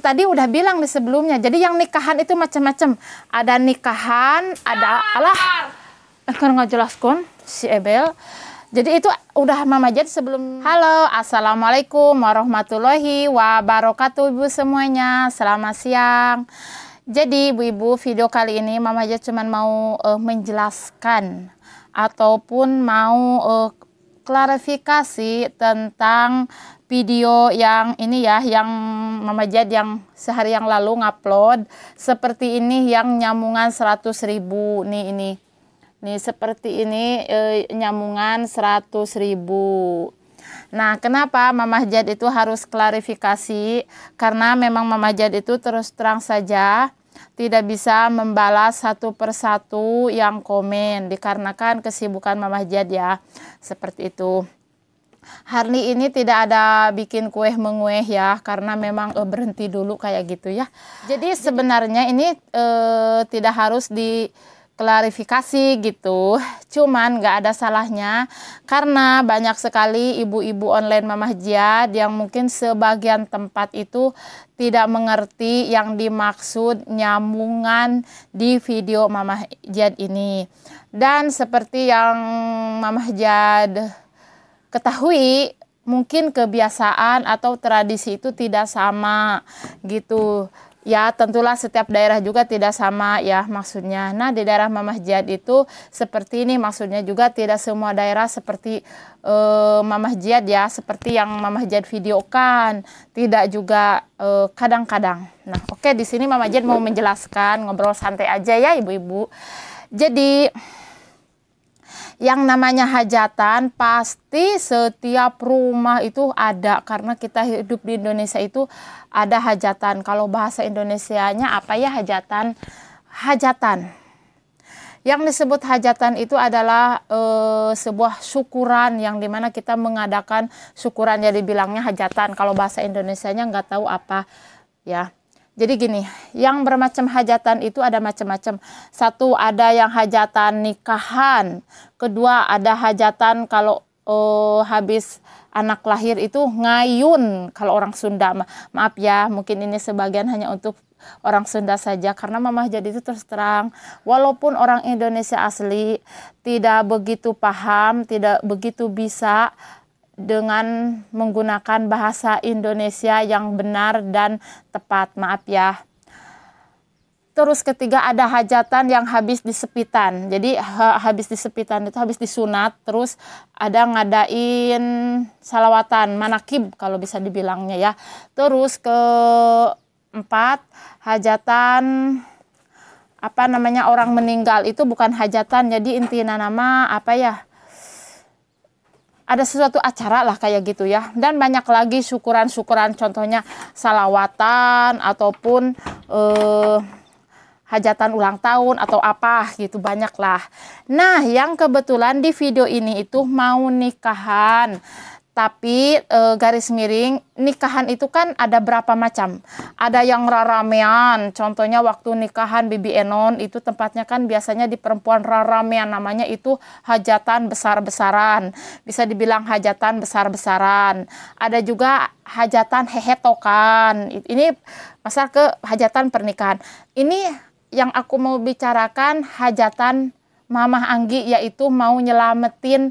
tadi udah bilang di sebelumnya. Jadi yang nikahan itu macam-macam. Ada nikahan, ada alah. Kan nggak jelas kun si Ebel. Jadi itu udah Mama Jet sebelum Halo, Assalamualaikum warahmatullahi wabarakatuh Ibu semuanya, selamat siang Jadi Ibu-Ibu video kali ini Mama Jet cuma mau uh, menjelaskan Ataupun mau uh, klarifikasi tentang video yang ini ya yang Mama Jad yang sehari yang lalu ngupload seperti ini yang nyambungan 100 ribu nih ini nih seperti ini e, eh, nyambungan 100 ribu Nah, kenapa Mama Jad itu harus klarifikasi? Karena memang Mama Jad itu terus terang saja tidak bisa membalas satu persatu yang komen dikarenakan kesibukan Mama Jad ya. Seperti itu. Harley ini tidak ada bikin kue mengueh ya karena memang eh, berhenti dulu kayak gitu ya. Jadi sebenarnya ini eh, tidak harus di klarifikasi gitu. Cuman nggak ada salahnya karena banyak sekali ibu-ibu online mamah jihad yang mungkin sebagian tempat itu tidak mengerti yang dimaksud nyambungan di video mamah jihad ini. Dan seperti yang mamah jihad ketahui mungkin kebiasaan atau tradisi itu tidak sama gitu. Ya, tentulah setiap daerah juga tidak sama ya maksudnya. Nah, di daerah Mamah Jihad itu seperti ini maksudnya juga tidak semua daerah seperti uh, Mamah Jihad ya, seperti yang Mamah Jihad videokan, tidak juga eh, kadang-kadang. Uh, nah, oke okay, di sini Mamah Jihad mau menjelaskan, ngobrol santai aja ya ibu-ibu. Jadi yang namanya hajatan pasti setiap rumah itu ada karena kita hidup di Indonesia itu ada hajatan. Kalau bahasa Indonesianya apa ya hajatan? Hajatan. Yang disebut hajatan itu adalah e, sebuah syukuran yang dimana kita mengadakan syukuran jadi bilangnya hajatan. Kalau bahasa Indonesianya nggak tahu apa ya. Jadi gini, yang bermacam hajatan itu ada macam-macam. Satu ada yang hajatan nikahan, kedua ada hajatan kalau uh, habis anak lahir itu ngayun kalau orang Sunda. Ma maaf ya, mungkin ini sebagian hanya untuk orang Sunda saja karena Mamah jadi itu terus terang walaupun orang Indonesia asli tidak begitu paham, tidak begitu bisa dengan menggunakan bahasa Indonesia yang benar dan tepat. Maaf ya. Terus ketiga ada hajatan yang habis disepitan. Jadi habis disepitan itu habis disunat. Terus ada ngadain salawatan, manakib kalau bisa dibilangnya ya. Terus keempat hajatan apa namanya orang meninggal itu bukan hajatan. Jadi intinya nama apa ya? ada sesuatu acara lah kayak gitu ya dan banyak lagi syukuran-syukuran contohnya salawatan ataupun eh, hajatan ulang tahun atau apa gitu banyak lah nah yang kebetulan di video ini itu mau nikahan tapi e, garis miring nikahan itu kan ada berapa macam. Ada yang raramean, contohnya waktu nikahan Bibi Enon itu tempatnya kan biasanya di perempuan raramean namanya itu hajatan besar-besaran. Bisa dibilang hajatan besar-besaran. Ada juga hajatan hehetokan. Ini masa ke hajatan pernikahan. Ini yang aku mau bicarakan hajatan Mamah Anggi yaitu mau nyelamatin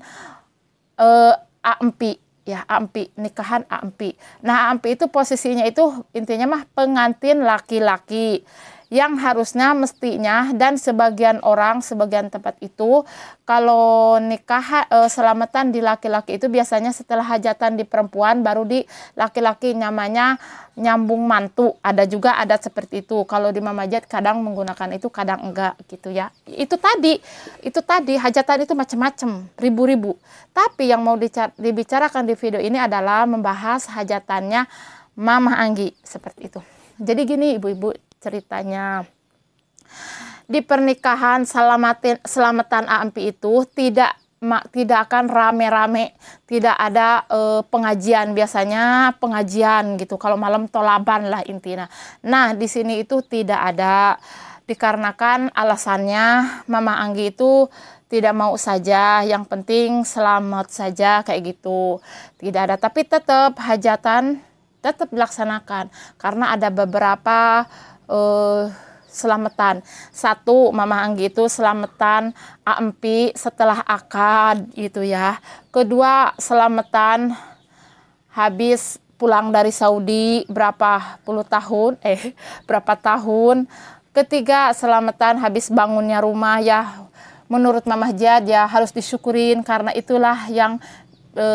uh, eh, Ampi ya ampi nikahan ampi nah ampi itu posisinya itu intinya mah pengantin laki-laki yang harusnya mestinya dan sebagian orang sebagian tempat itu kalau nikah eh, selamatan di laki-laki itu biasanya setelah hajatan di perempuan baru di laki-laki namanya nyambung mantu ada juga adat seperti itu kalau di mamajat kadang menggunakan itu kadang enggak gitu ya itu tadi itu tadi hajatan itu macam-macam ribu-ribu tapi yang mau dibicarakan di video ini adalah membahas hajatannya Mama Anggi seperti itu. Jadi gini ibu-ibu ceritanya. Di pernikahan selamatin, selamatan AMPI itu tidak mak tidak akan rame-rame, tidak ada e, pengajian biasanya pengajian gitu. Kalau malam tolaban lah intinya. Nah, di sini itu tidak ada dikarenakan alasannya Mama Anggi itu tidak mau saja, yang penting selamat saja kayak gitu. Tidak ada tapi tetap hajatan tetap dilaksanakan karena ada beberapa uh, selamatan. Satu, Mama Anggi itu selamatan Ampi setelah akad gitu ya. Kedua, selamatan habis pulang dari Saudi berapa puluh tahun, eh berapa tahun. Ketiga, selamatan habis bangunnya rumah ya. Menurut Mama Jad ya harus disyukurin karena itulah yang e,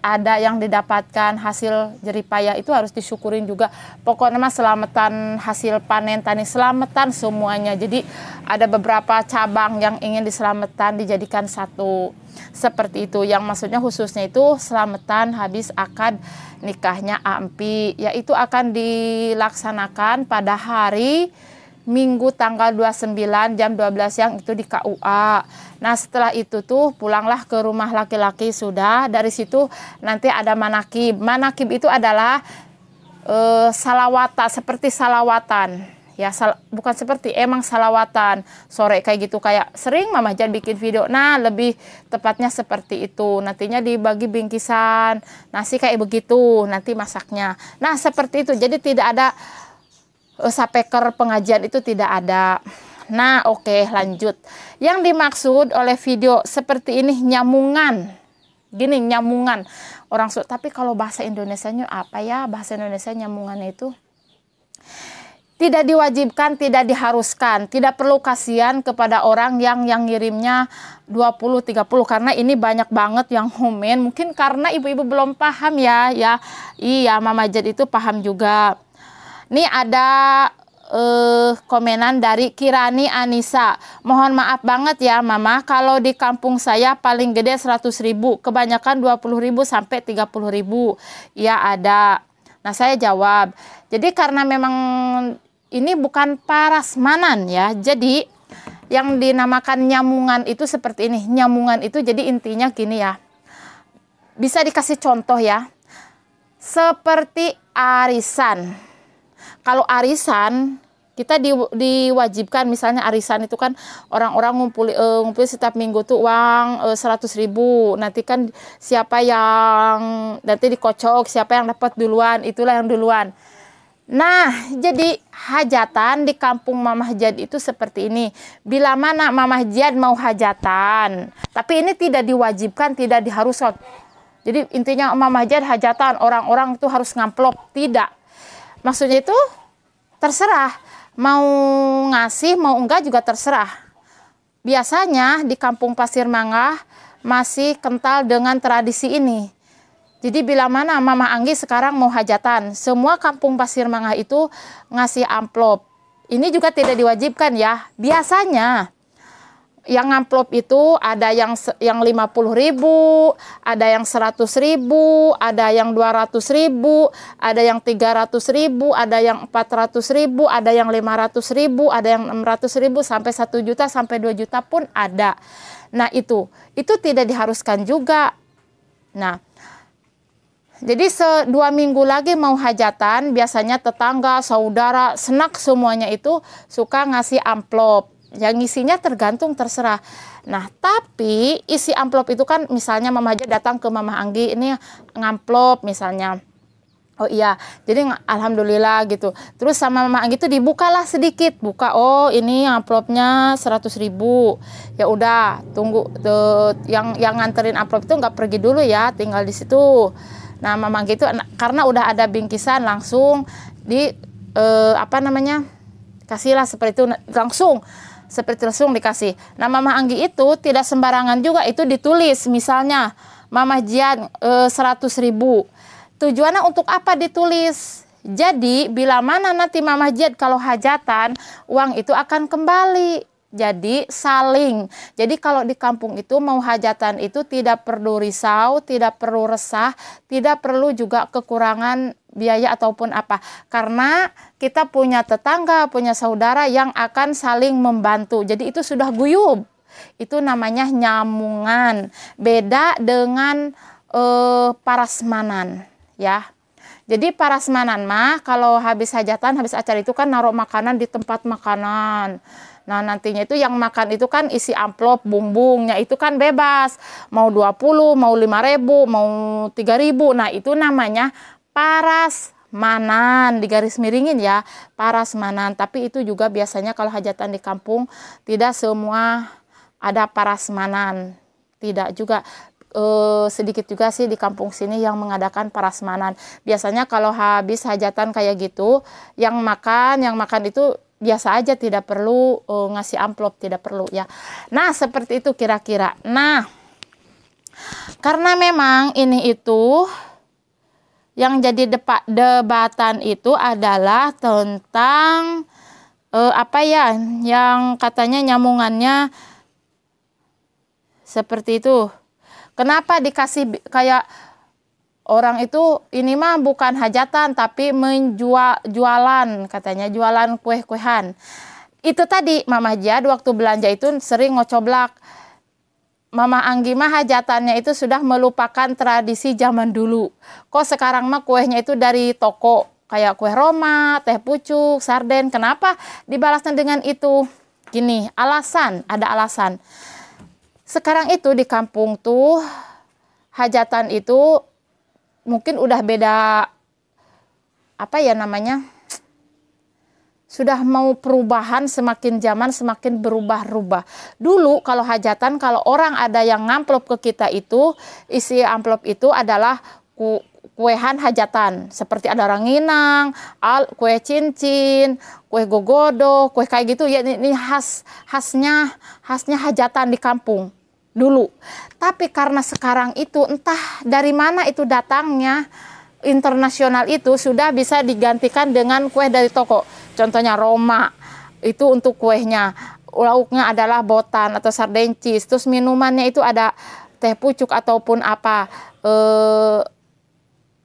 ada yang didapatkan hasil jeripaya itu harus disyukurin juga. Pokoknya mah selamatan hasil panen tani selamatan semuanya. Jadi ada beberapa cabang yang ingin diselamatan dijadikan satu seperti itu. Yang maksudnya khususnya itu selamatan habis akad nikahnya Ampi yaitu akan dilaksanakan pada hari Minggu tanggal 29 jam 12 siang itu di KUA. Nah setelah itu tuh pulanglah ke rumah laki-laki sudah. Dari situ nanti ada manakib. Manakib itu adalah e, salawata seperti salawatan. Ya sal, bukan seperti emang salawatan sore kayak gitu kayak sering Mama Jan bikin video. Nah lebih tepatnya seperti itu. Nantinya dibagi bingkisan nasi kayak begitu nanti masaknya. Nah seperti itu. Jadi tidak ada Eh, sapeker pengajian itu tidak ada. Nah, oke, okay, lanjut. Yang dimaksud oleh video seperti ini nyamungan. Gini, nyamungan. Orang suka. tapi kalau bahasa Indonesianya apa ya? Bahasa Indonesia nyamungan itu tidak diwajibkan, tidak diharuskan, tidak perlu kasihan kepada orang yang yang ngirimnya 20 30 karena ini banyak banget yang komen. Mungkin karena ibu-ibu belum paham ya, ya. Iya, Mama Jad itu paham juga. Ini ada uh, komenan dari Kirani Anissa. Mohon maaf banget ya Mama, kalau di kampung saya paling gede 100 ribu, kebanyakan 20 ribu sampai 30 ribu. Ya ada. Nah saya jawab, jadi karena memang ini bukan parasmanan ya, jadi yang dinamakan nyamungan itu seperti ini. Nyamungan itu jadi intinya gini ya. Bisa dikasih contoh ya. Seperti arisan kalau arisan kita di, diwajibkan misalnya arisan itu kan orang-orang ngumpul uh, eh, ngumpul setiap minggu tuh uang eh, seratus 100 ribu nanti kan siapa yang nanti dikocok siapa yang dapat duluan itulah yang duluan nah jadi hajatan di kampung Mamah Jad itu seperti ini bila mana Mamah Jad mau hajatan tapi ini tidak diwajibkan tidak diharuskan jadi intinya Mamah Jad hajatan orang-orang itu harus ngamplop tidak maksudnya itu terserah mau ngasih mau enggak juga terserah biasanya di kampung Pasir Mangga masih kental dengan tradisi ini jadi bila mana Mama Anggi sekarang mau hajatan, semua kampung Pasir Mangga itu ngasih amplop. Ini juga tidak diwajibkan ya. Biasanya yang amplop itu ada yang yang 50000 ribu, ada yang 100000 ribu, ada yang ratus ribu, ada yang ratus ribu, ada yang ratus ribu, ada yang ratus ribu, ada yang ratus ribu, sampai 1 juta, sampai 2 juta pun ada. Nah itu, itu tidak diharuskan juga. Nah, jadi dua minggu lagi mau hajatan, biasanya tetangga, saudara, senak semuanya itu suka ngasih amplop yang isinya tergantung terserah. Nah, tapi isi amplop itu kan misalnya Mama aja datang ke Mama Anggi ini ngamplop misalnya. Oh iya, jadi alhamdulillah gitu. Terus sama Mama Anggi itu dibukalah sedikit, buka oh ini amplopnya seratus ribu. Ya udah, tunggu tuh, yang yang nganterin amplop itu nggak pergi dulu ya, tinggal di situ. Nah, Mama Anggi itu nah, karena udah ada bingkisan langsung di eh, apa namanya? kasihlah seperti itu nah, langsung seperti langsung dikasih. Nah, Mama Anggi itu tidak sembarangan juga itu ditulis. Misalnya, Mama Jian e, eh, 100 ribu. Tujuannya untuk apa ditulis? Jadi, bila mana nanti Mama Jian kalau hajatan, uang itu akan kembali. Jadi saling. Jadi kalau di kampung itu mau hajatan itu tidak perlu risau, tidak perlu resah, tidak perlu juga kekurangan biaya ataupun apa karena kita punya tetangga punya saudara yang akan saling membantu jadi itu sudah guyub itu namanya nyamungan beda dengan eh, parasmanan ya jadi parasmanan mah kalau habis hajatan habis acara itu kan naruh makanan di tempat makanan Nah nantinya itu yang makan itu kan isi amplop bumbungnya itu kan bebas. Mau 20, mau 5 ribu, mau 3 ribu. Nah itu namanya paras manan di garis miringin ya paras manan tapi itu juga biasanya kalau hajatan di kampung tidak semua ada paras manan tidak juga eh, sedikit juga sih di kampung sini yang mengadakan paras manan biasanya kalau habis hajatan kayak gitu yang makan yang makan itu biasa aja tidak perlu eh, ngasih amplop tidak perlu ya nah seperti itu kira-kira nah karena memang ini itu yang jadi debat debatan itu adalah tentang eh, apa ya yang katanya nyambungannya seperti itu. Kenapa dikasih kayak orang itu ini mah bukan hajatan tapi menjual jualan katanya jualan kue-kuehan. Itu tadi Mama Jad waktu belanja itu sering ngocoblak Mama Anggi mah hajatannya itu sudah melupakan tradisi zaman dulu. Kok sekarang mah kuenya itu dari toko kayak kue roma, teh pucuk, sarden. Kenapa dibalasnya dengan itu? Gini, alasan, ada alasan. Sekarang itu di kampung tuh hajatan itu mungkin udah beda apa ya namanya? sudah mau perubahan semakin zaman semakin berubah-rubah. Dulu kalau hajatan kalau orang ada yang ngamplop ke kita itu isi amplop itu adalah ku, kuehan hajatan seperti ada orang nginang, al, kue cincin, kue gogodo, kue kayak gitu ya ini, ini khas khasnya khasnya hajatan di kampung dulu. Tapi karena sekarang itu entah dari mana itu datangnya internasional itu sudah bisa digantikan dengan kue dari toko Contohnya Roma itu untuk kuenya Lauknya adalah botan atau sardencis. Terus minumannya itu ada teh pucuk ataupun apa eh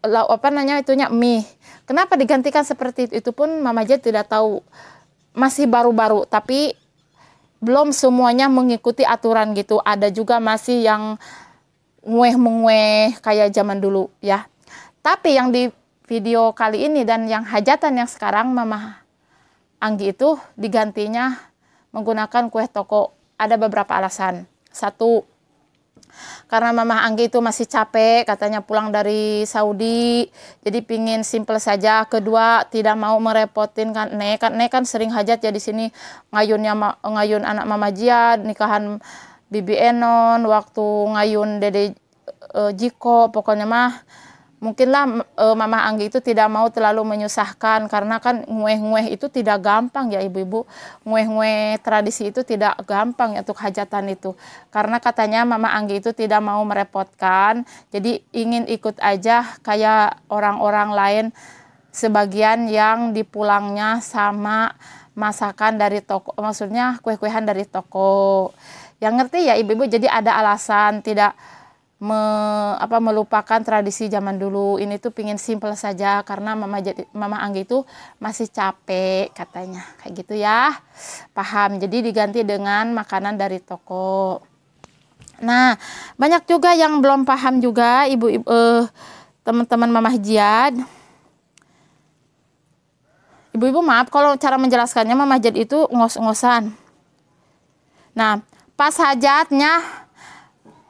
lauk apa namanya itunya mie. Kenapa digantikan seperti itu, itu pun Mama Jet tidak tahu. Masih baru-baru tapi belum semuanya mengikuti aturan gitu. Ada juga masih yang ngueh-mengueh kayak zaman dulu ya. Tapi yang di video kali ini dan yang hajatan yang sekarang Mama Anggi itu digantinya menggunakan kue toko. Ada beberapa alasan. Satu, karena Mama Anggi itu masih capek, katanya pulang dari Saudi, jadi pingin simple saja. Kedua, tidak mau merepotin kan Nek, kan Nek kan sering hajat ya di sini ngayunnya ngayun anak Mama Jia, nikahan Bibi Enon, waktu ngayun Dede e, Jiko, pokoknya mah mungkinlah e, eh, Mama Anggi itu tidak mau terlalu menyusahkan karena kan ngueh-ngueh itu tidak gampang ya ibu-ibu. Ngueh-ngueh tradisi itu tidak gampang ya untuk hajatan itu. Karena katanya Mama Anggi itu tidak mau merepotkan, jadi ingin ikut aja kayak orang-orang lain sebagian yang dipulangnya sama masakan dari toko, maksudnya kue-kuehan dari toko. Yang ngerti ya ibu-ibu jadi ada alasan tidak me, apa melupakan tradisi zaman dulu ini tuh pingin simple saja karena mama jadi mama Anggi itu masih capek katanya kayak gitu ya paham jadi diganti dengan makanan dari toko nah banyak juga yang belum paham juga ibu, ibu eh, teman-teman Mama Jiad ibu-ibu maaf kalau cara menjelaskannya Mama Jian itu ngos-ngosan nah pas hajatnya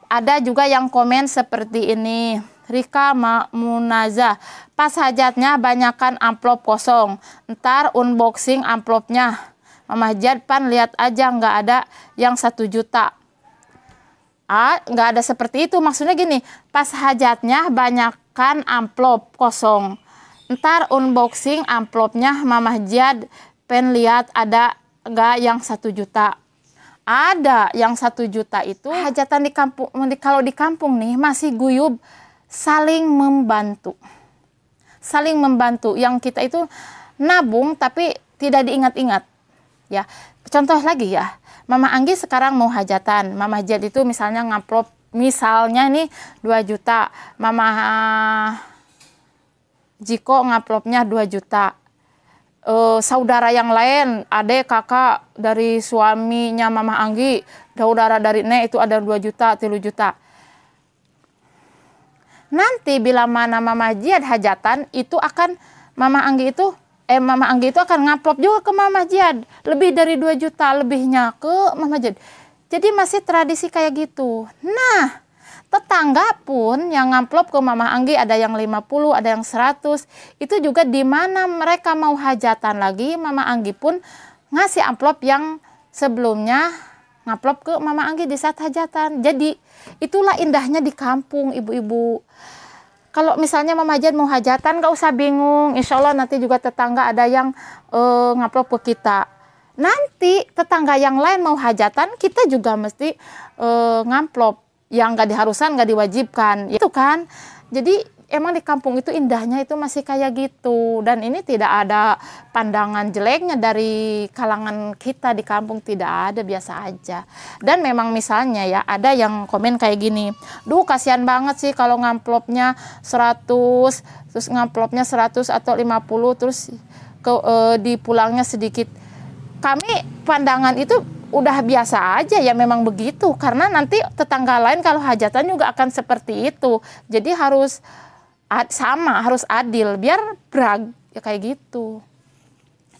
ada juga yang komen seperti ini. Rika Munaza. pas hajatnya banyakkan amplop kosong. Ntar unboxing amplopnya. Mama Jad pan lihat aja nggak ada yang satu juta. Ah, nggak ada seperti itu. Maksudnya gini, pas hajatnya banyakkan amplop kosong. Ntar unboxing amplopnya Mama Jad pan lihat ada nggak yang satu juta. Ada yang satu juta itu hajatan di kampung. Kalau di kampung nih masih guyub saling membantu, saling membantu. Yang kita itu nabung tapi tidak diingat-ingat. Ya, contoh lagi ya, Mama Anggi sekarang mau hajatan. Mama Jad itu misalnya ngaplop, misalnya nih 2 juta. Mama Jiko ngaplopnya 2 juta uh, saudara yang lain, adek, kakak dari suaminya Mama Anggi, saudara dari Nek itu ada 2 juta, 3 juta. Nanti bila mana Mama Jihad hajatan itu akan Mama Anggi itu eh Mama Anggi itu akan ngaplop juga ke Mama Jihad. lebih dari 2 juta lebihnya ke Mama Jihad. Jadi masih tradisi kayak gitu. Nah, tetangga pun yang ngamplop ke Mama Anggi ada yang 50, ada yang 100. Itu juga di mana mereka mau hajatan lagi, Mama Anggi pun ngasih amplop yang sebelumnya ngaplop ke Mama Anggi di saat hajatan. Jadi itulah indahnya di kampung ibu-ibu. Kalau misalnya Mama Jan mau hajatan gak usah bingung. Insya Allah nanti juga tetangga ada yang uh, eh, ngaplop ke kita nanti tetangga yang lain mau hajatan kita juga mesti uh, ngamplop yang nggak diharuskan nggak diwajibkan itu kan jadi emang di kampung itu indahnya itu masih kayak gitu dan ini tidak ada pandangan jeleknya dari kalangan kita di kampung tidak ada biasa aja dan memang misalnya ya ada yang komen kayak gini duh kasihan banget sih kalau ngamplopnya 100 terus ngamplopnya 100 atau 50 terus ke, e, eh, di pulangnya sedikit kami pandangan itu udah biasa aja ya memang begitu karena nanti tetangga lain kalau hajatan juga akan seperti itu jadi harus ad, sama harus adil biar berag ya kayak gitu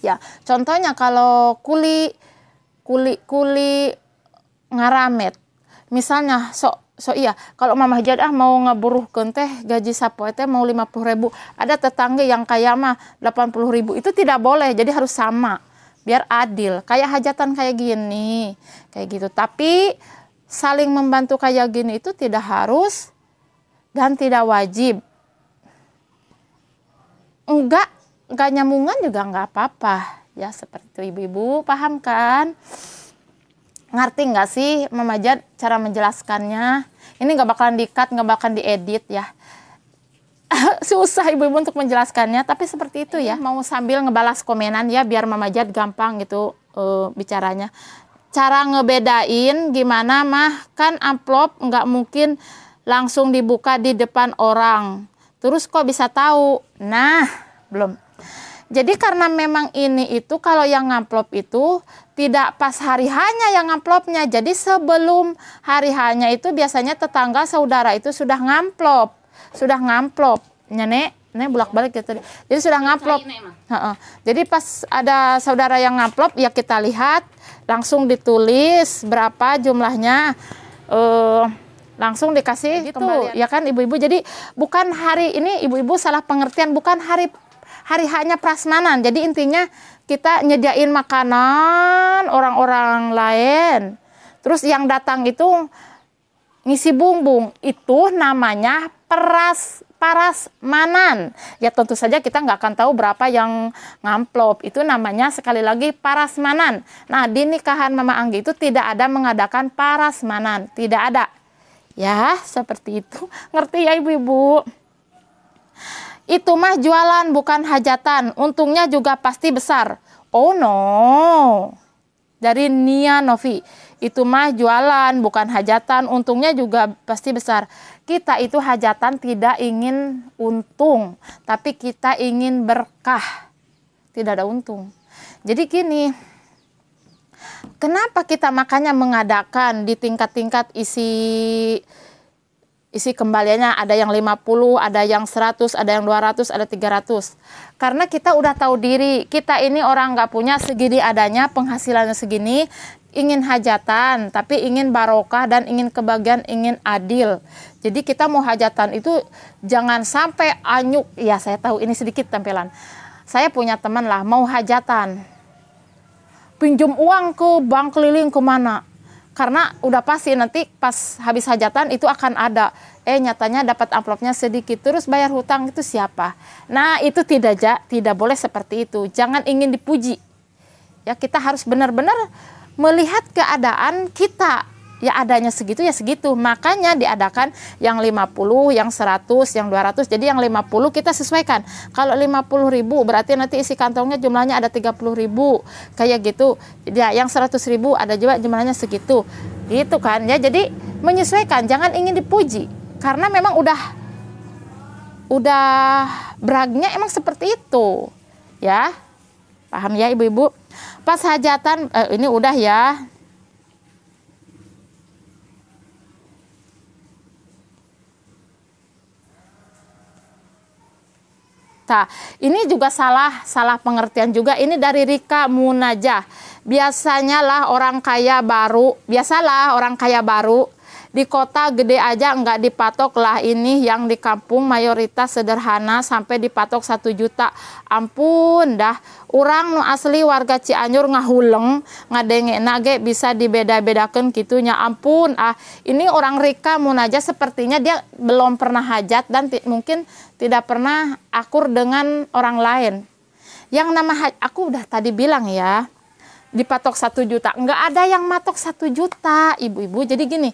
ya contohnya kalau kuli kuli kuli ngaramet misalnya so so iya kalau mama hajat ah mau ngeburuh teh gaji sapu teh mau puluh ribu ada tetangga yang kayak mah puluh ribu itu tidak boleh jadi harus sama biar adil kayak hajatan kayak gini kayak gitu tapi saling membantu kayak gini itu tidak harus dan tidak wajib enggak enggak nyambungan juga enggak apa-apa ya seperti itu ibu-ibu paham kan ngerti nggak sih memajat cara menjelaskannya ini nggak bakalan dikat nggak bakalan diedit ya susah ibu-ibu untuk menjelaskannya, tapi seperti itu ya. Mau sambil ngebalas komenan ya biar Mama Jad gampang gitu uh, bicaranya. Cara ngebedain gimana mah kan amplop nggak mungkin langsung dibuka di depan orang. Terus kok bisa tahu? Nah, belum. Jadi karena memang ini itu kalau yang ngamplop itu tidak pas hari hanya yang ngamplopnya. Jadi sebelum hari hanya itu biasanya tetangga saudara itu sudah ngamplop sudah ngamplop nenek nenek bolak balik gitu jadi sudah ngaplop jadi pas ada saudara yang ngaplop ya kita lihat langsung ditulis berapa jumlahnya uh, langsung dikasih gitu Kembalian. ya kan ibu-ibu jadi bukan hari ini ibu-ibu salah pengertian bukan hari hari hanya prasmanan jadi intinya kita nyediain makanan orang-orang lain terus yang datang itu ngisi bumbung itu namanya paras paras manan. Ya tentu saja kita nggak akan tahu berapa yang ngamplop. Itu namanya sekali lagi paras manan. Nah di nikahan Mama Anggi itu tidak ada mengadakan paras manan. Tidak ada. Ya seperti itu. Ngerti ya ibu-ibu? Itu mah jualan bukan hajatan. Untungnya juga pasti besar. Oh no. Dari Nia Novi. Itu mah jualan bukan hajatan. Untungnya juga pasti besar kita itu hajatan tidak ingin untung, tapi kita ingin berkah. Tidak ada untung. Jadi gini, kenapa kita makanya mengadakan di tingkat-tingkat isi isi kembaliannya ada yang 50, ada yang 100, ada yang 200, ada 300. Karena kita udah tahu diri, kita ini orang nggak punya segini adanya, penghasilannya segini, ingin hajatan, tapi ingin barokah dan ingin kebagian, ingin adil. Jadi kita mau hajatan itu jangan sampai anyuk. Ya saya tahu ini sedikit tampilan. Saya punya teman lah mau hajatan. Pinjam uang ke bank keliling kemana. Karena udah pasti nanti pas habis hajatan itu akan ada. Eh nyatanya dapat amplopnya sedikit. Terus bayar hutang itu siapa? Nah itu tidak ja, tidak boleh seperti itu. Jangan ingin dipuji. Ya kita harus benar-benar melihat keadaan kita ya adanya segitu ya segitu. Makanya diadakan yang 50, yang 100, yang 200. Jadi yang 50 kita sesuaikan. Kalau 50 ribu berarti nanti isi kantongnya jumlahnya ada 30 ribu. Kayak gitu. Ya, yang 100 ribu ada juga jumlahnya segitu. Gitu kan. Ya, jadi menyesuaikan. Jangan ingin dipuji. Karena memang udah udah bragnya emang seperti itu. Ya. Paham ya ibu-ibu? Pas hajatan, eh, ini udah ya Nah, ini juga salah salah pengertian juga. Ini dari Rika Munajah. Biasanya lah orang kaya baru, biasalah orang kaya baru di kota gede aja nggak dipatok lah ini yang di kampung mayoritas sederhana sampai dipatok satu juta ampun dah orang nu asli warga Cianjur ngahuleng ngadengena nage bisa dibeda-bedakan gitunya ampun ah ini orang Rika munaja sepertinya dia belum pernah hajat dan mungkin tidak pernah akur dengan orang lain yang nama aku udah tadi bilang ya dipatok satu juta nggak ada yang matok satu juta ibu-ibu jadi gini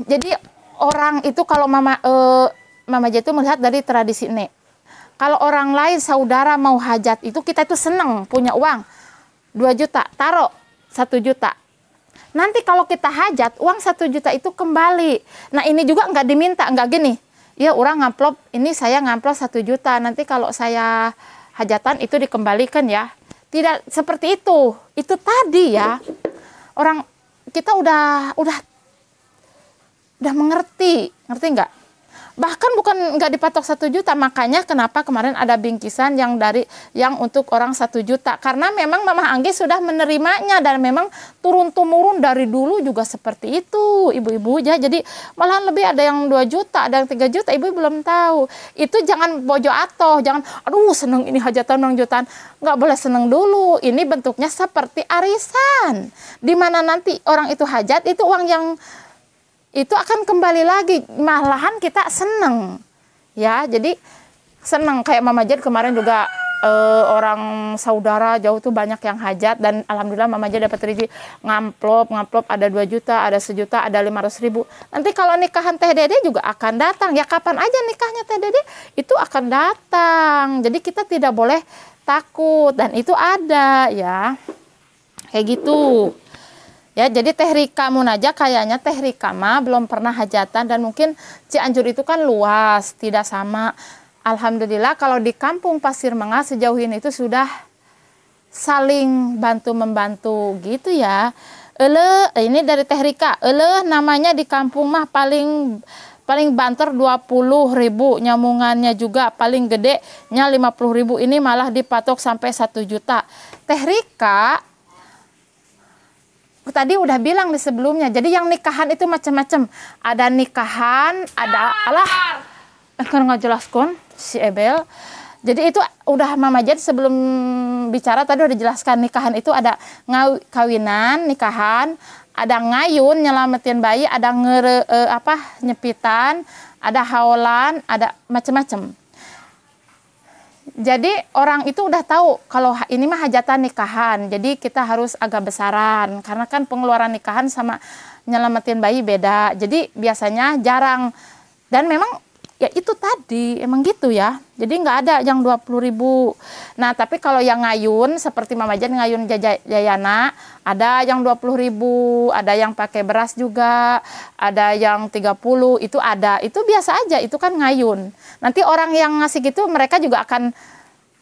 jadi orang itu kalau mama uh, mama J melihat dari tradisi nek kalau orang lain saudara mau hajat itu kita itu seneng punya uang 2 juta taruh satu juta nanti kalau kita hajat uang satu juta itu kembali nah ini juga nggak diminta nggak gini ya orang ngamplop ini saya ngamplop satu juta nanti kalau saya hajatan itu dikembalikan ya tidak seperti itu itu tadi ya orang kita udah udah udah mengerti ngerti nggak bahkan bukan nggak dipatok satu juta makanya kenapa kemarin ada bingkisan yang dari yang untuk orang satu juta karena memang Mama Anggi sudah menerimanya dan memang turun temurun dari dulu juga seperti itu ibu-ibu ya jadi malahan lebih ada yang dua juta ada yang tiga juta ibu belum tahu itu jangan bojo atau jangan aduh seneng ini hajatan orang jutaan nggak boleh seneng dulu ini bentuknya seperti arisan dimana nanti orang itu hajat itu uang yang itu akan kembali lagi malahan kita seneng ya jadi seneng kayak Mama Jad kemarin juga uh, orang saudara jauh tuh banyak yang hajat dan alhamdulillah Mama Jad dapat rezeki ngamplop ngamplop ada 2 juta ada sejuta ada lima ratus ribu nanti kalau nikahan Teh Dede juga akan datang ya kapan aja nikahnya Teh Dede itu akan datang jadi kita tidak boleh takut dan itu ada ya kayak gitu Ya, jadi teh Rika Munaja kayaknya teh Rika mah belum pernah hajatan dan mungkin Cianjur itu kan luas, tidak sama. Alhamdulillah kalau di kampung Pasir Menga sejauh ini itu sudah saling bantu membantu gitu ya. Ele ini dari teh Rika. Ele namanya di kampung mah paling paling banter 20 ribu nyamungannya juga paling gede nya 50 ribu ini malah dipatok sampai 1 juta. Teh Rika tadi udah bilang di sebelumnya. Jadi yang nikahan itu macam-macam. Ada nikahan, ada alah. Eh, kan nggak jelas kon si Ebel. Jadi itu udah Mama jadi sebelum bicara tadi udah jelaskan nikahan itu ada ngawi kawinan, nikahan, ada ngayun nyelamatin bayi, ada ngere eh, apa nyepitan, ada haulan ada macam-macam. Jadi orang itu udah tahu kalau ini mah hajatan nikahan. Jadi kita harus agak besaran karena kan pengeluaran nikahan sama nyelamatin bayi beda. Jadi biasanya jarang dan memang ya itu tadi emang gitu ya jadi nggak ada yang dua puluh ribu nah tapi kalau yang ngayun seperti Mama Jan ngayun Jayana ada yang dua puluh ribu ada yang pakai beras juga ada yang tiga puluh itu ada itu biasa aja itu kan ngayun nanti orang yang ngasih gitu mereka juga akan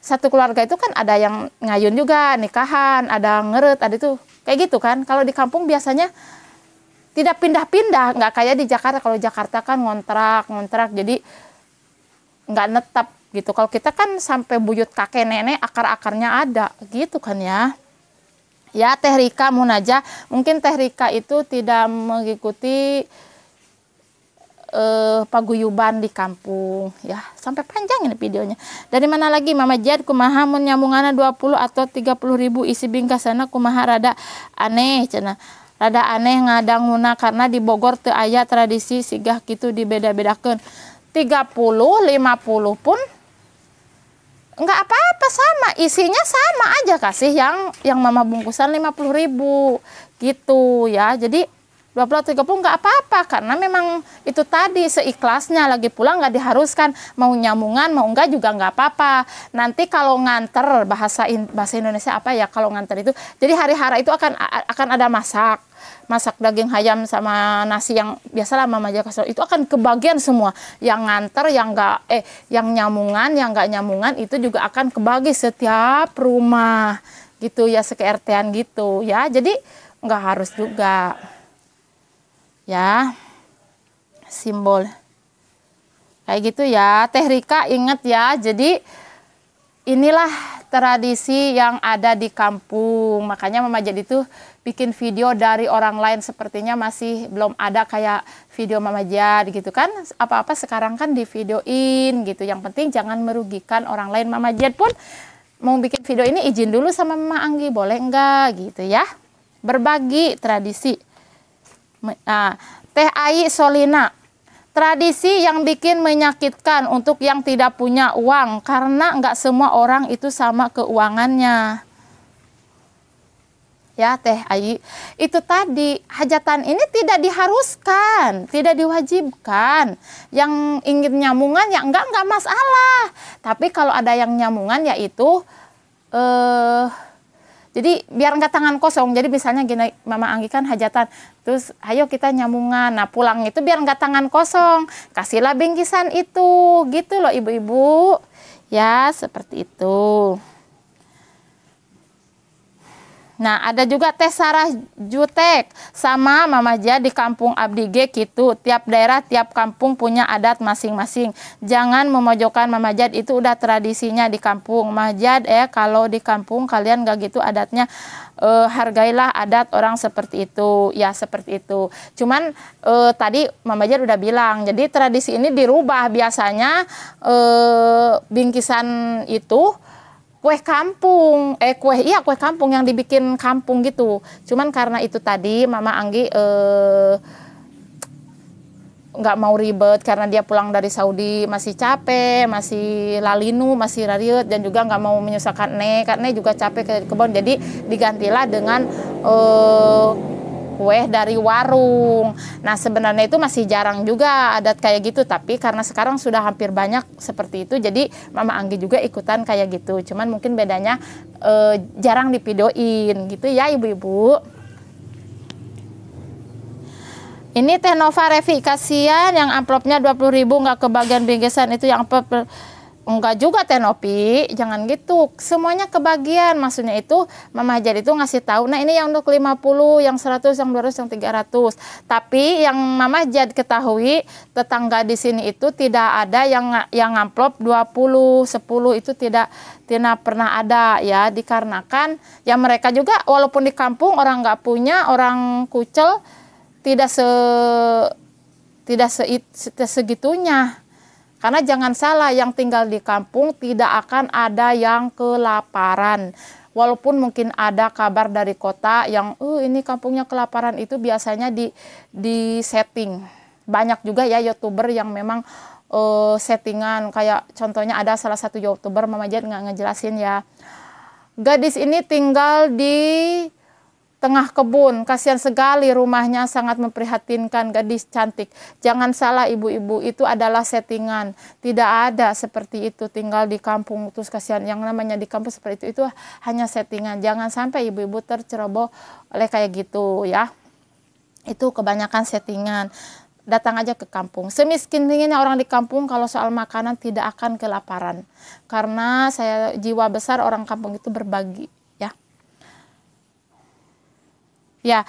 satu keluarga itu kan ada yang ngayun juga nikahan ada ngeret ada itu kayak gitu kan kalau di kampung biasanya tidak pindah-pindah nggak kayak di Jakarta kalau Jakarta kan ngontrak ngontrak jadi nggak netap gitu kalau kita kan sampai buyut kakek nenek akar akarnya ada gitu kan ya ya Teh Rika Munaja mungkin Teh Rika itu tidak mengikuti eh, paguyuban di kampung ya sampai panjang ini videonya dari mana lagi Mama Jad kumaha mun nyambungana 20 atau 30 ribu isi bingkasana kumaha rada aneh cina rada aneh ngadanguna karena di Bogor tuh ayat tradisi sigah gitu dibeda puluh, 30 50 pun nggak apa-apa sama isinya sama aja kasih yang yang mama bungkusan puluh ribu gitu ya jadi tiga pun nggak apa-apa karena memang itu tadi seikhlasnya lagi pulang nggak diharuskan mau nyamungan mau enggak juga nggak apa-apa nanti kalau nganter bahasa in, bahasa Indonesia apa ya kalau nganter itu jadi hari hari itu akan akan ada masak masak daging ayam sama nasi yang biasalah mama jaga itu akan kebagian semua yang nganter yang nggak eh yang nyamungan yang nggak nyamungan itu juga akan kebagi setiap rumah gitu ya sekertian gitu ya jadi nggak harus juga ya simbol kayak gitu ya Teh Rika ingat ya jadi inilah tradisi yang ada di kampung makanya Mama jadi tuh bikin video dari orang lain sepertinya masih belum ada kayak video Mama Jadi gitu kan apa-apa sekarang kan di videoin gitu yang penting jangan merugikan orang lain Mama Jadi pun mau bikin video ini izin dulu sama Mama Anggi boleh enggak gitu ya berbagi tradisi Nah, teh air solina. Tradisi yang bikin menyakitkan untuk yang tidak punya uang karena nggak semua orang itu sama keuangannya. Ya, Teh Ayi. Itu tadi hajatan ini tidak diharuskan, tidak diwajibkan. Yang ingin nyamungan ya enggak enggak masalah. Tapi kalau ada yang nyamungan yaitu eh jadi biar enggak tangan kosong. Jadi misalnya gini, Mama Anggi kan hajatan Terus ayo kita nyambungan. Nah pulang itu biar nggak tangan kosong. Kasihlah bingkisan itu. Gitu loh ibu-ibu. Ya seperti itu. Nah, ada juga Teh Sarah Jutek sama Mama Ja di kampung Abdi G gitu. Tiap daerah, tiap kampung punya adat masing-masing. Jangan memojokkan Mama Jad itu udah tradisinya di kampung. Mama Jad eh kalau di kampung kalian gak gitu adatnya eh, hargailah adat orang seperti itu. Ya, seperti itu. Cuman eh, tadi Mama Jad udah bilang, jadi tradisi ini dirubah biasanya eh bingkisan itu kue kampung, eh kue iya kue kampung yang dibikin kampung gitu. Cuman karena itu tadi Mama Anggi eh nggak mau ribet karena dia pulang dari Saudi masih capek, masih lalinu, masih rariut dan juga nggak mau menyusahkan Nek karena Nek juga capek ke kebun. Jadi digantilah dengan eh kue dari warung. Nah, sebenarnya itu masih jarang juga adat kayak gitu, tapi karena sekarang sudah hampir banyak seperti itu, jadi Mama Anggi juga ikutan kayak gitu. Cuman mungkin bedanya e, jarang dipidoin gitu ya, ibu-ibu. Ini Teh Nova Revi kasihan yang amplopnya 20.000 nggak kebagian bingkisan itu yang amplop Enggak juga Teh Nopi, jangan gitu. Semuanya kebagian. Maksudnya itu Mama jadi itu ngasih tahu, nah ini yang untuk 50, yang 100, yang 200, yang 300. Tapi yang Mama Hajar ketahui tetangga di sini itu tidak ada yang yang amplop 20, 10 itu tidak tidak pernah ada ya dikarenakan ya mereka juga walaupun di kampung orang nggak punya, orang kucel tidak se tidak se segitunya karena jangan salah, yang tinggal di kampung tidak akan ada yang kelaparan. Walaupun mungkin ada kabar dari kota yang, uh ini kampungnya kelaparan itu biasanya di di setting. Banyak juga ya youtuber yang memang uh, settingan. Kayak contohnya ada salah satu youtuber Mama Jet nggak ngejelasin ya. Gadis ini tinggal di tengah kebun, kasihan sekali rumahnya sangat memprihatinkan gadis cantik. Jangan salah ibu-ibu, itu adalah settingan. Tidak ada seperti itu tinggal di kampung terus kasihan yang namanya di kampung seperti itu itu hanya settingan. Jangan sampai ibu-ibu terceroboh oleh kayak gitu ya. Itu kebanyakan settingan datang aja ke kampung. Semiskin-miskinnya orang di kampung kalau soal makanan tidak akan kelaparan. Karena saya jiwa besar orang kampung itu berbagi Ya,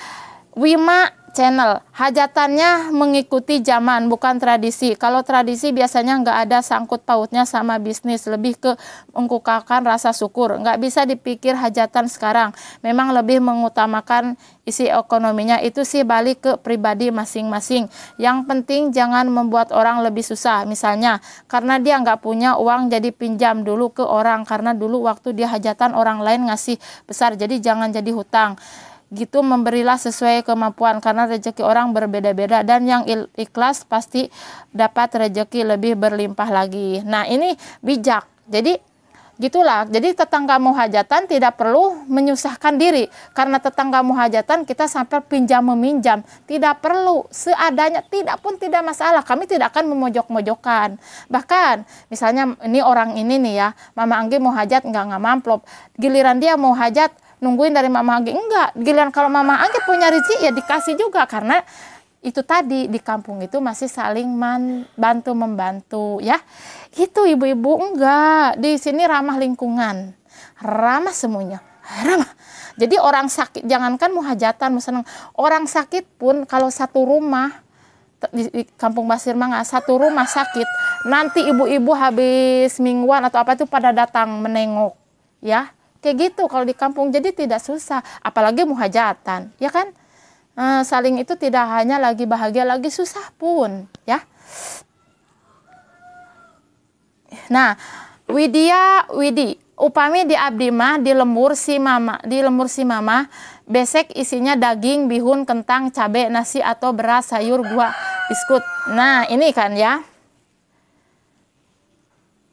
Wima channel. Hajatannya mengikuti zaman, bukan tradisi. Kalau tradisi biasanya nggak ada sangkut pautnya sama bisnis, lebih ke mengkukakan rasa syukur. Nggak bisa dipikir hajatan sekarang. Memang lebih mengutamakan isi ekonominya itu sih balik ke pribadi masing-masing. Yang penting jangan membuat orang lebih susah. Misalnya karena dia nggak punya uang jadi pinjam dulu ke orang karena dulu waktu dia hajatan orang lain ngasih besar. Jadi jangan jadi hutang gitu memberilah sesuai kemampuan karena rezeki orang berbeda-beda dan yang ikhlas pasti dapat rezeki lebih berlimpah lagi. Nah, ini bijak. Jadi gitulah. Jadi tetanggamu hajatan tidak perlu menyusahkan diri karena tetanggamu hajatan kita sampai pinjam meminjam tidak perlu seadanya tidak pun tidak masalah. Kami tidak akan memojok-mojokan. Bahkan misalnya ini orang ini nih ya, Mama Anggi mau hajat nggak nggak mamplop. Giliran dia mau hajat nungguin dari mama Anggi enggak giliran kalau mama Anggi punya rezeki ya dikasih juga karena itu tadi di kampung itu masih saling man, bantu membantu ya itu ibu-ibu enggak di sini ramah lingkungan ramah semuanya ramah jadi orang sakit jangankan muhajatan seneng orang sakit pun kalau satu rumah di, di kampung Basir Manga satu rumah sakit nanti ibu-ibu habis mingguan atau apa itu pada datang menengok ya Kayak gitu kalau di kampung jadi tidak susah, apalagi muhajatan, ya kan? E, saling itu tidak hanya lagi bahagia lagi susah pun, ya. Nah, Widya Widi, upami di abdi mah di lemur si mama, di lemur si mama, besek isinya daging, bihun, kentang, cabai nasi atau beras, sayur, buah, biskut. Nah, ini kan ya.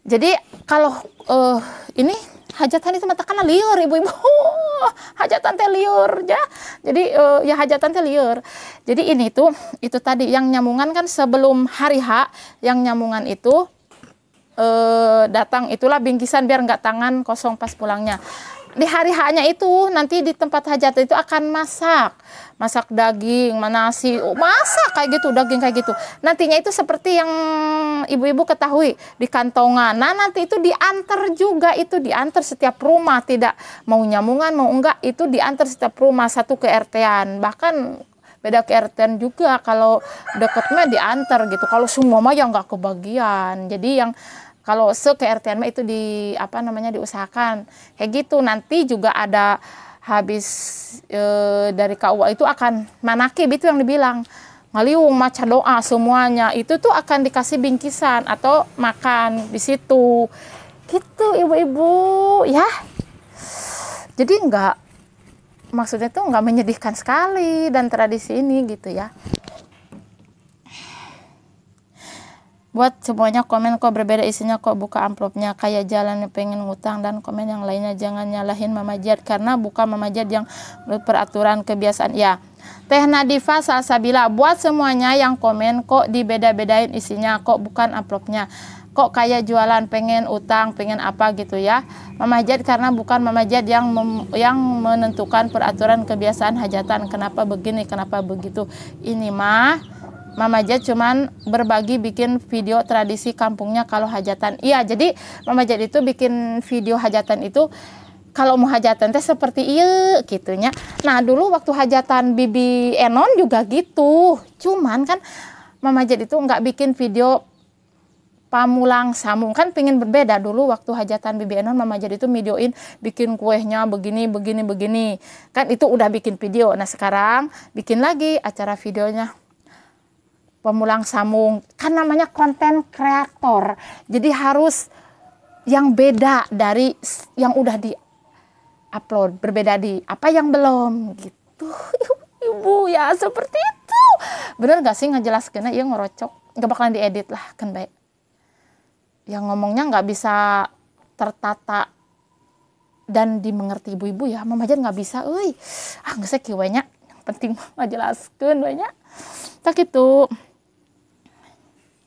Jadi kalau uh, ini hajatan itu karena liur ibu-ibu hajatan teh liur ya jadi uh, ya hajatan teh liur jadi ini tuh itu tadi yang nyamungan kan sebelum hari H yang nyamungan itu uh, datang itulah bingkisan biar nggak tangan kosong pas pulangnya di hari hanya itu nanti di tempat hajat itu akan masak masak daging nasi masak kayak gitu daging kayak gitu nantinya itu seperti yang ibu-ibu ketahui di kantongan nah nanti itu diantar juga itu diantar setiap rumah tidak mau nyambungan mau enggak itu diantar setiap rumah satu ke RT-an bahkan beda ke rt juga kalau deketnya diantar gitu kalau semua mah ya nggak kebagian jadi yang kalau se an itu di apa namanya diusahakan. Kayak gitu nanti juga ada habis e, dari KUA itu akan manakib itu yang dibilang ngaliung maca doa semuanya itu tuh akan dikasih bingkisan atau makan di situ gitu ibu-ibu ya jadi enggak maksudnya tuh enggak menyedihkan sekali dan tradisi ini gitu ya buat semuanya komen kok berbeda isinya kok buka amplopnya kayak jalan pengen ngutang dan komen yang lainnya jangan nyalahin Mama Jad karena bukan Mama Jad yang peraturan kebiasaan ya Teh Nadifa Salsabila buat semuanya yang komen kok dibeda-bedain isinya kok bukan amplopnya kok kayak jualan pengen utang pengen apa gitu ya Mama Jad karena bukan Mama Jad yang mem, yang menentukan peraturan kebiasaan hajatan kenapa begini kenapa begitu ini mah Mama Jad cuman berbagi bikin video tradisi kampungnya kalau hajatan. Iya, jadi Mama Jad itu bikin video hajatan itu kalau mau hajatan teh seperti iya gitunya. Nah, dulu waktu hajatan Bibi Enon juga gitu. Cuman kan Mama Jad itu nggak bikin video pamulang samung kan pingin berbeda dulu waktu hajatan Bibi Enon Mama jadi itu videoin bikin kuehnya begini begini begini kan itu udah bikin video nah sekarang bikin lagi acara videonya pemulang samung kan namanya konten kreator jadi harus yang beda dari yang udah di upload berbeda di apa yang belum gitu ibu ya seperti itu bener gak sih ngejelaskan ya iya, ngerocok gak bakalan diedit lah kan baik yang ngomongnya nggak bisa tertata dan dimengerti ibu-ibu ya mama aja nggak bisa ui ah nggak sih kiwanya yang penting mama jelaskan banyak tak itu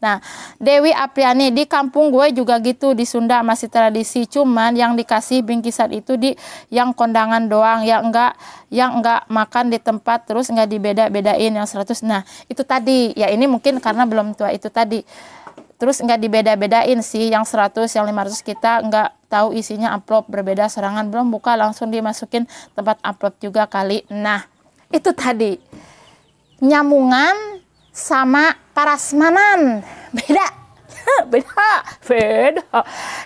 Nah, Dewi Apriani di kampung gue juga gitu di Sunda masih tradisi, cuman yang dikasih bingkisan itu di yang kondangan doang, ya enggak yang enggak makan di tempat terus enggak dibeda-bedain yang 100. Nah, itu tadi. Ya ini mungkin karena belum tua itu tadi. Terus enggak dibeda-bedain sih yang 100, yang 500 kita enggak tahu isinya amplop berbeda serangan belum buka langsung dimasukin tempat amplop juga kali. Nah, itu tadi. Nyamungan sama parasmanan beda beda beda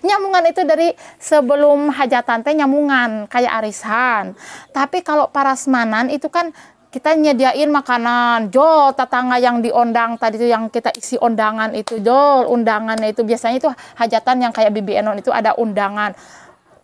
nyamungan itu dari sebelum hajatan teh nyamungan kayak arisan tapi kalau parasmanan itu kan kita nyediain makanan jol tetangga yang diundang tadi itu yang kita isi undangan itu jol undangannya itu biasanya itu hajatan yang kayak bibi enon itu ada undangan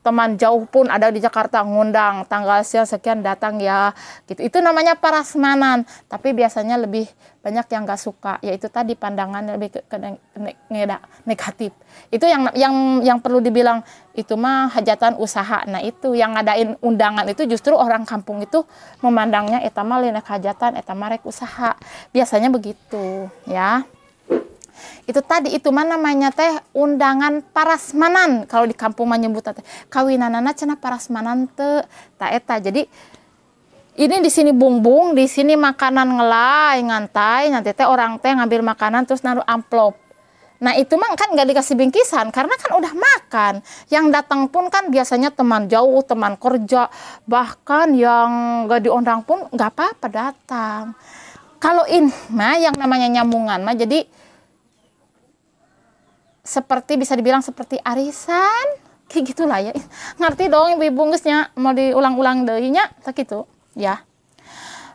teman jauh pun ada di Jakarta ngundang tanggal sekian sekian datang ya gitu itu namanya parasmanan tapi biasanya lebih banyak yang gak suka yaitu tadi pandangan lebih ke, ke, ne, negatif itu yang yang yang perlu dibilang itu mah hajatan usaha nah itu yang ngadain undangan itu justru orang kampung itu memandangnya etama linek hajatan etama rek usaha biasanya begitu ya itu tadi itu mana namanya teh undangan parasmanan kalau di kampung menyebut teh kawinanana cina parasmanan te taeta jadi ini di sini bumbung, di sini makanan ngelai, ngantai, nanti teh orang teh ngambil makanan terus naruh amplop. Nah itu mah kan nggak dikasih bingkisan karena kan udah makan. Yang datang pun kan biasanya teman jauh, teman kerja, bahkan yang nggak diundang pun nggak apa-apa datang. Kalau ini mah yang namanya nyambungan mah jadi seperti bisa dibilang seperti arisan kayak gitulah ya. Ngerti dong ibu-ibu mau diulang-ulang deh tak gitu ya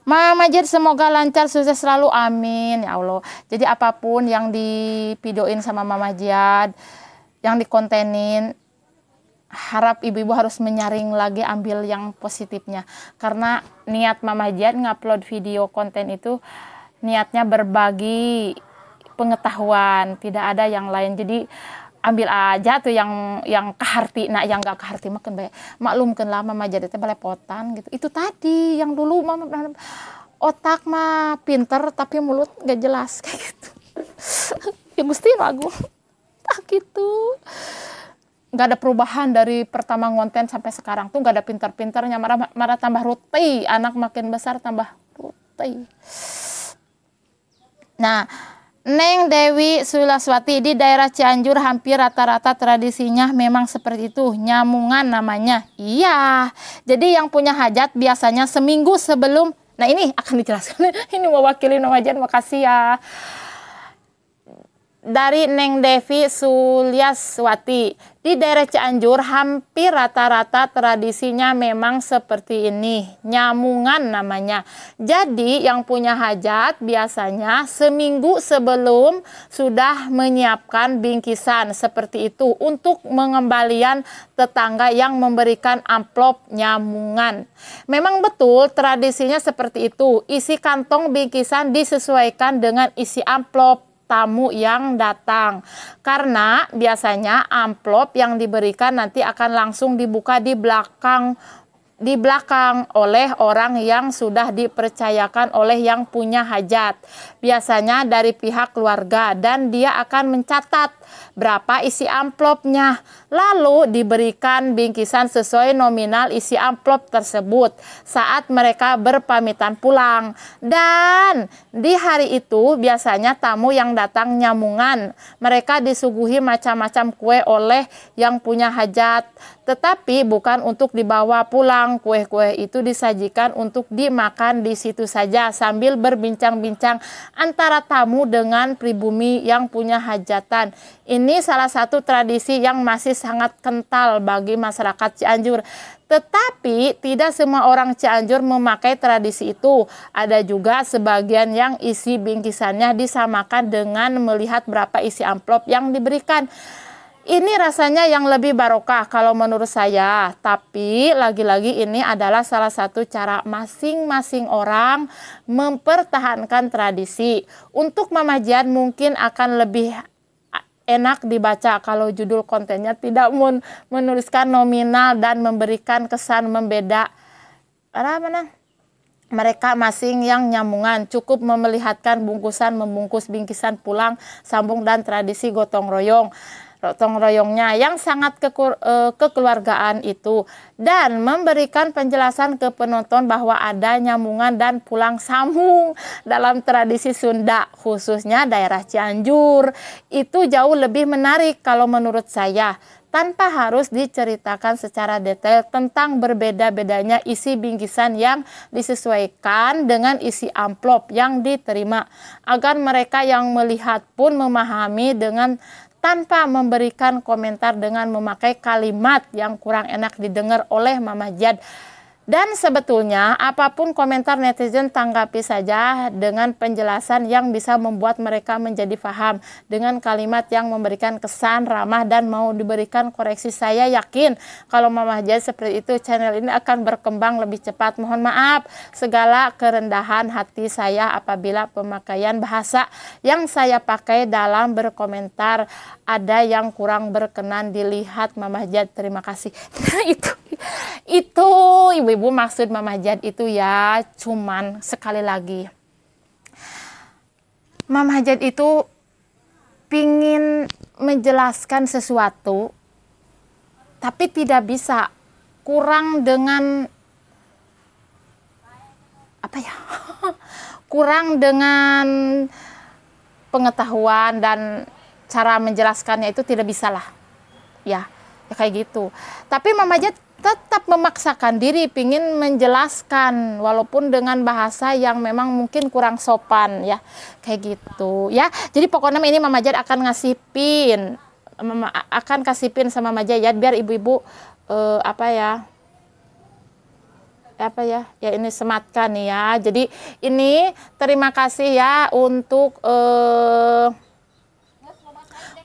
Mama Majid semoga lancar sukses selalu amin ya Allah jadi apapun yang dipidoin sama Mama Majid yang dikontenin harap ibu-ibu harus menyaring lagi ambil yang positifnya karena niat Mama Majid ngupload video konten itu niatnya berbagi pengetahuan tidak ada yang lain jadi ambil aja tuh yang yang keharti nak yang gak keharti makan baik kan lah mama jadi teh belepotan gitu itu tadi yang dulu mama otak mah pinter tapi mulut gak jelas kayak gitu ya mesti lagu tak gitu nggak ada perubahan dari pertama ngonten sampai sekarang tuh nggak ada pinter-pinternya marah marah tambah rutai anak makin besar tambah rutai nah Neng Dewi Sulaswati di daerah Cianjur hampir rata-rata tradisinya memang seperti itu, nyamungan namanya. Iya, jadi yang punya hajat biasanya seminggu sebelum, nah ini akan dijelaskan, ini mewakili jen, makasih ya dari Neng Devi Sulyaswati. Di daerah Cianjur hampir rata-rata tradisinya memang seperti ini, nyamungan namanya. Jadi yang punya hajat biasanya seminggu sebelum sudah menyiapkan bingkisan seperti itu untuk mengembalian tetangga yang memberikan amplop nyamungan. Memang betul tradisinya seperti itu, isi kantong bingkisan disesuaikan dengan isi amplop tamu yang datang. Karena biasanya amplop yang diberikan nanti akan langsung dibuka di belakang di belakang oleh orang yang sudah dipercayakan oleh yang punya hajat biasanya dari pihak keluarga dan dia akan mencatat berapa isi amplopnya. Lalu diberikan bingkisan sesuai nominal isi amplop tersebut saat mereka berpamitan pulang. Dan di hari itu biasanya tamu yang datang nyamungan. Mereka disuguhi macam-macam kue oleh yang punya hajat, tetapi bukan untuk dibawa pulang. Kue-kue itu disajikan untuk dimakan di situ saja sambil berbincang-bincang antara tamu dengan pribumi yang punya hajatan. Ini salah satu tradisi yang masih sangat kental bagi masyarakat Cianjur. Tetapi tidak semua orang Cianjur memakai tradisi itu. Ada juga sebagian yang isi bingkisannya disamakan dengan melihat berapa isi amplop yang diberikan. Ini rasanya yang lebih barokah kalau menurut saya, tapi lagi-lagi ini adalah salah satu cara masing-masing orang mempertahankan tradisi. Untuk mamajian mungkin akan lebih enak dibaca kalau judul kontennya tidak menuliskan nominal dan memberikan kesan membeda. Apa mana? mereka masing yang nyambungan cukup memelihatkan bungkusan membungkus bingkisan pulang sambung dan tradisi gotong royong rotong royongnya yang sangat e, kekeluargaan itu dan memberikan penjelasan ke penonton bahwa ada nyambungan dan pulang sambung dalam tradisi Sunda khususnya daerah Cianjur itu jauh lebih menarik kalau menurut saya tanpa harus diceritakan secara detail tentang berbeda-bedanya isi bingkisan yang disesuaikan dengan isi amplop yang diterima agar mereka yang melihat pun memahami dengan tanpa memberikan komentar dengan memakai kalimat yang kurang enak didengar oleh Mama Jad. Dan sebetulnya apapun komentar netizen tanggapi saja dengan penjelasan yang bisa membuat mereka menjadi paham dengan kalimat yang memberikan kesan ramah dan mau diberikan koreksi. Saya yakin kalau Mama Jad seperti itu channel ini akan berkembang lebih cepat. Mohon maaf segala kerendahan hati saya apabila pemakaian bahasa yang saya pakai dalam berkomentar ada yang kurang berkenan dilihat Mama Jad terima kasih nah itu itu ibu-ibu maksud Mama Jad itu ya cuman sekali lagi Mama Jad itu pingin menjelaskan sesuatu tapi tidak bisa kurang dengan apa ya kurang dengan pengetahuan dan cara menjelaskannya itu tidak bisa lah ya, ya kayak gitu tapi mama Jat tetap memaksakan diri ingin menjelaskan walaupun dengan bahasa yang memang mungkin kurang sopan ya kayak gitu ya jadi pokoknya ini mama Jat akan ngasih pin mama akan kasih pin sama mama ya, biar ibu-ibu uh, apa ya apa ya ya ini sematkan ya jadi ini terima kasih ya untuk uh,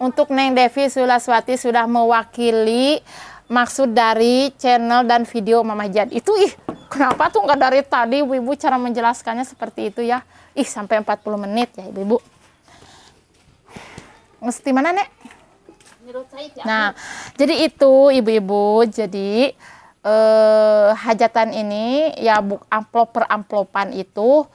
untuk Neng Devi Sulaswati sudah mewakili maksud dari channel dan video Mama Jan. Itu ih, kenapa tuh nggak dari tadi Ibu-ibu cara menjelaskannya seperti itu ya? Ih, sampai 40 menit ya Ibu-ibu. Mesti mana, Nek? Nah, jadi itu Ibu-ibu, jadi eh, hajatan ini ya buk amplop per amplopan itu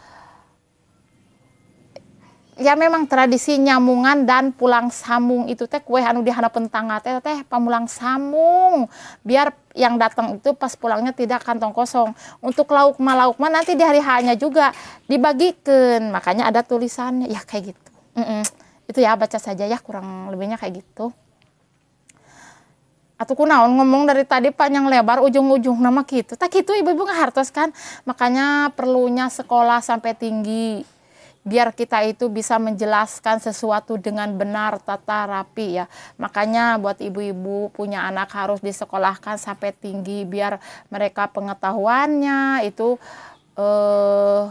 ya memang tradisi nyamungan dan pulang samung itu teh kue anu dihadapan tangga teh teh pamulang samung biar yang datang itu pas pulangnya tidak kantong kosong untuk lauk ma lauk ma nanti di hari hanya juga dibagikan makanya ada tulisannya ya kayak gitu mm -mm. itu ya baca saja ya kurang lebihnya kayak gitu atau naon ngomong dari tadi panjang lebar ujung-ujung nama gitu. Tak itu ibu-ibu ngehartos kan. Makanya perlunya sekolah sampai tinggi biar kita itu bisa menjelaskan sesuatu dengan benar tata rapi ya. Makanya buat ibu-ibu punya anak harus disekolahkan sampai tinggi biar mereka pengetahuannya itu eh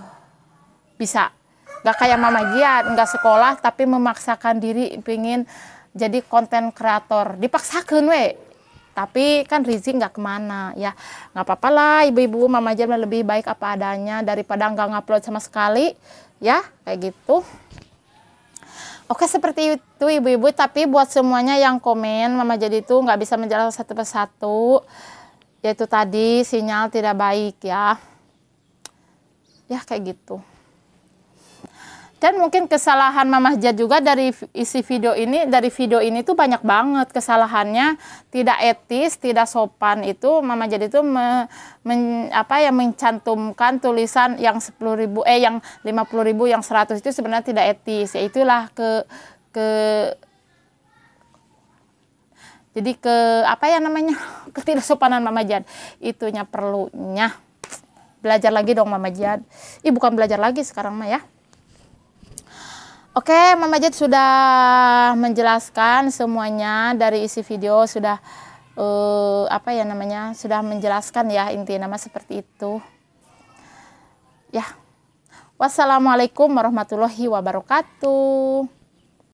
bisa nggak kayak mama giat nggak sekolah tapi memaksakan diri pingin jadi konten kreator dipaksakan we tapi kan Rizik nggak kemana ya nggak apa-apa lah ibu-ibu mama jam lebih baik apa adanya daripada nggak ngupload sama sekali ya kayak gitu Oke seperti itu ibu-ibu tapi buat semuanya yang komen mama jadi itu nggak bisa menjelaskan satu persatu yaitu tadi sinyal tidak baik ya ya kayak gitu dan mungkin kesalahan Mama Jad juga dari isi video ini, dari video ini tuh banyak banget kesalahannya, tidak etis, tidak sopan itu Mama Jad itu me, men, apa ya mencantumkan tulisan yang ribu eh yang ribu yang 100 itu sebenarnya tidak etis. Ya itulah ke ke jadi ke apa ya namanya ketidak sopanan Mama Jad itunya perlunya belajar lagi dong Mama Jad. Ih bukan belajar lagi sekarang mah ya. Oke, Mama Jet sudah menjelaskan semuanya dari isi video sudah uh, apa ya namanya sudah menjelaskan ya inti nama seperti itu. Ya, wassalamualaikum warahmatullahi wabarakatuh.